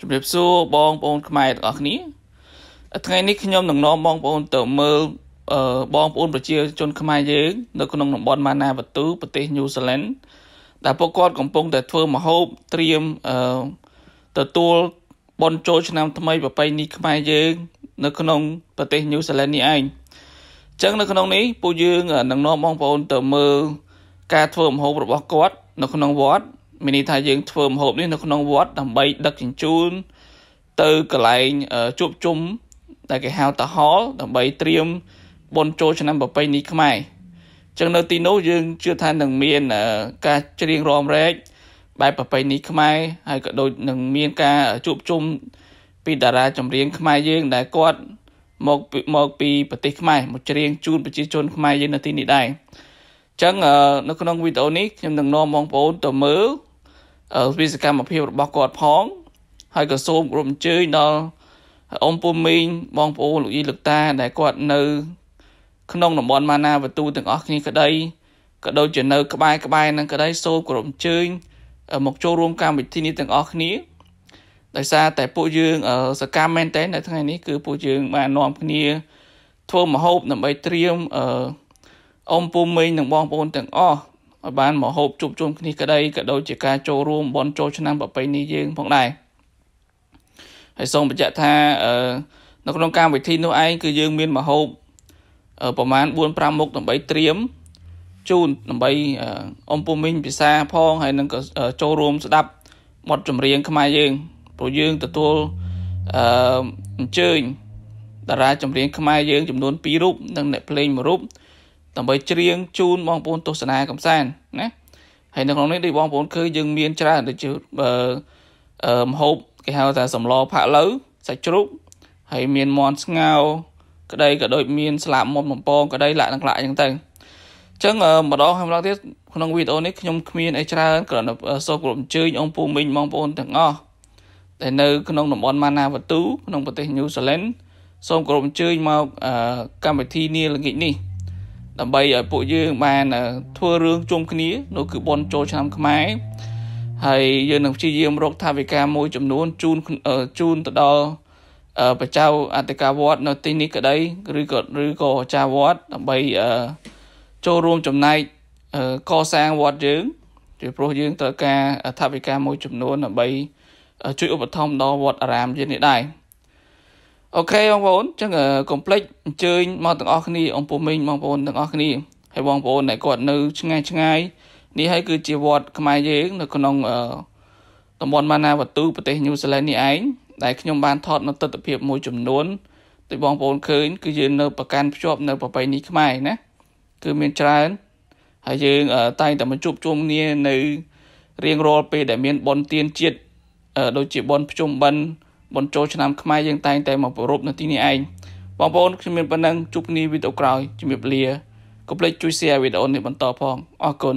ជំរាបសួរបងប្អូន ខ្មែរទាំងអស់គ្នាថ្ងៃនេះខ្ញុំ នឹងនាំបងប្អូនទៅមើលបងប្អូន ប្រជា ជនខ្មែរយើងនៅក្នុងតំបន់ម៉ាណាវតូប្រទេសញូហ្សេឡង់ដែលពួកគាត់កំពុងតែធ្វើមហូបត្រៀមទទួលបន់ចូលឆ្នាំថ្មីប្រពៃណីខ្មែរយើង នៅក្នុងប្រទេសញូហ្សេឡង់នេះឯងអញ្ចឹងនៅក្នុងនេះពួកយើង នឹងនាំបងប្អូនទៅមើលការធ្វើមហូបរបស់គាត់ នៅក្នុងវត្តមានន័យថាយើងធ្វើម្ហូបនេះនៅក្នុងវត្តដើម្បីដឹកជញ្ជូនទៅកន្លែងជួបជុំដែលគេហៅតាហល ដើម្បីត្រៀមបុណ្យចូលឆ្នាំប្រពៃណីខ្មែរចឹងនៅទីនោះយើងជឿថានឹងមានការច្រៀងរំរែកបែបប្រពៃណីខ្មែរហើយក៏ដូចនឹងមានការជួបជុំពីតារាចម្រៀងខ្មែរយើង ដែលគាត់មកមកពីប្រទេសខ្មែរមកច្រៀងជូនប្រជាជនខ្មែរយើងនៅទីនេះដែរអញ្ចឹងនៅក្នុងវីដេអូនេះខ្ញុំនឹងនាំបងប្អូនទៅមើលវិសកម្មភាពរបស់គាត់ផង ហើយក៏សូមរំជើញដល់អ៊ំពូមីងបងប្អូនលោកអ៊ីលោកតា ដែលគាត់នៅ ក្នុងតំបន់ម៉ាណាវតូទាំងអស់គ្នាក្តីក៏ដូចជានៅ ក្បែរក្បែរនឹងក្តីសូមគោរពអញ្ជើញមកចូលរួមកម្មវិធីនេះទាំងអស់គ្នាដោយសារតែពួកយើងសកម្មមែនតើនៅថ្ងៃនេះគឺពួកយើងបាននាំគ្នា ធ្វើមហូបដើម្បីត្រៀមអ៊ំពូមីងនិងបងប្អូនទាំងអស់ឲ្យបានមកហូបជួបជុំគ្នាក្តីក៏ដូចជាការចូលរួមបន់ចូលឆ្នាំប្រពៃណីយើងផងដែរហើយសូមបញ្ជាក់ថានៅក្នុងកម្មវិធីនោះឯងគឺយើងមានមហូបប្រមាណ4 5មុខដើម្បីត្រៀមជូនដើម្បីអំពុមីងភាសាផង ហើយនឹងក៏ចូលរួម ស្ដាប់បទចម្រៀងខ្មែរយើង ព្រោះយើងទទួលអឺអញ្ជើញតារាចម្រៀងខ្មែរយើង ចំនួន2រូបនិងអ្នកភ្លេងមួយរូបដើម្បីច្រៀងជូនបងប្អូនទស្សនាកំសាន្តណាហើយនៅក្នុងនេះដូចបងប្អូនឃើញយើងមានច្រើនដូចជាអឺមហូបគេហៅថាសម្លផាក់ឡូវសាច់ជ្រូកហើយមានមន់ស្ងោ ក្តីក៏ដូចមានស្លាបមុនបំពង ក្តីលាក់នឹងលាក់អញ្ចឹងទៅអញ្ចឹងម្ដងហើយម្ដងទៀតក្នុងវីដេអូនេះខ្ញុំគ្មានអីច្រើនគ្រាន់តែសូមគោរពអញ្ជើញអង្គពូមីងបងប្អូនទាំងអស់ដែលនៅ ក្នុងតំបន់ម៉ាណាវ៉ាទូក្នុងប្រទេសញូហ្សេឡង់សូមគោរពអញ្ជើញមកកម្មវិធីនាល្ងាចនេះដើម្បីឲ្យពួកយើងបាន ធ្វើរឿងជុំគ្នានោះគឺបនចូលឆ្នាំខ្មែរហើយយើងនឹងព្យាយាមរកថាវិការមួយចំនួនជូនជូនទៅដល់បចៅអធិការវត្តនៅទីនេះក្តីឬក៏ឬក៏ចាវត្តដើម្បីចូលរួមចំណែកកសាងវត្តយើងជាព្រោះយើងត្រូវការថាវិការមួយចំនួនដើម្បីជួយឧបត្ថម្ភដល់វត្តអារាមយើងនេះដែរអូខេបងប្អូនអញ្ចឹងកុំភ្លេចអញ្ជើញមកទាំងអស់គ្នាអង្គពូមីងបងប្អូនទាំងអស់គ្នាហើយបងប្អូនដែលគាត់នៅឆ្ងាយឆ្ងាយនេះហើយគឺជាវត្តខ្មែរយើង នៅក្នុងតំបន់ម៉ាណាវតុប្រទេសញូហ្សេឡង់នេះឯងដែលខ្ញុំបានថតនៅទស្សនវិជ្ជាមួយចំនួនទីបងប្អូនឃើញគឺយើងនៅប្រកាន់ភ្ជាប់នៅប្របីនេះខ្មែរណាគឺមានច្រើនហើយយើងតែងតែមកជួបជុំគ្នានៅរៀងរាល់ពេលដែល មានបនទានជាតិដូចជាបនភ្ជុំបិណ្ឌបន្តចូលឆ្នាំខ្មែរយើងតែងតែមកប្រពរនៅទីនេះឯងបងប្អូនខ្ញុំមានប៉ុណ្ណឹងជួបគ្នាវីដេអូក្រោយជំរាបលាកុំភ្លេចជួយ share វីដេអូនេះបន្តផងអរគុណ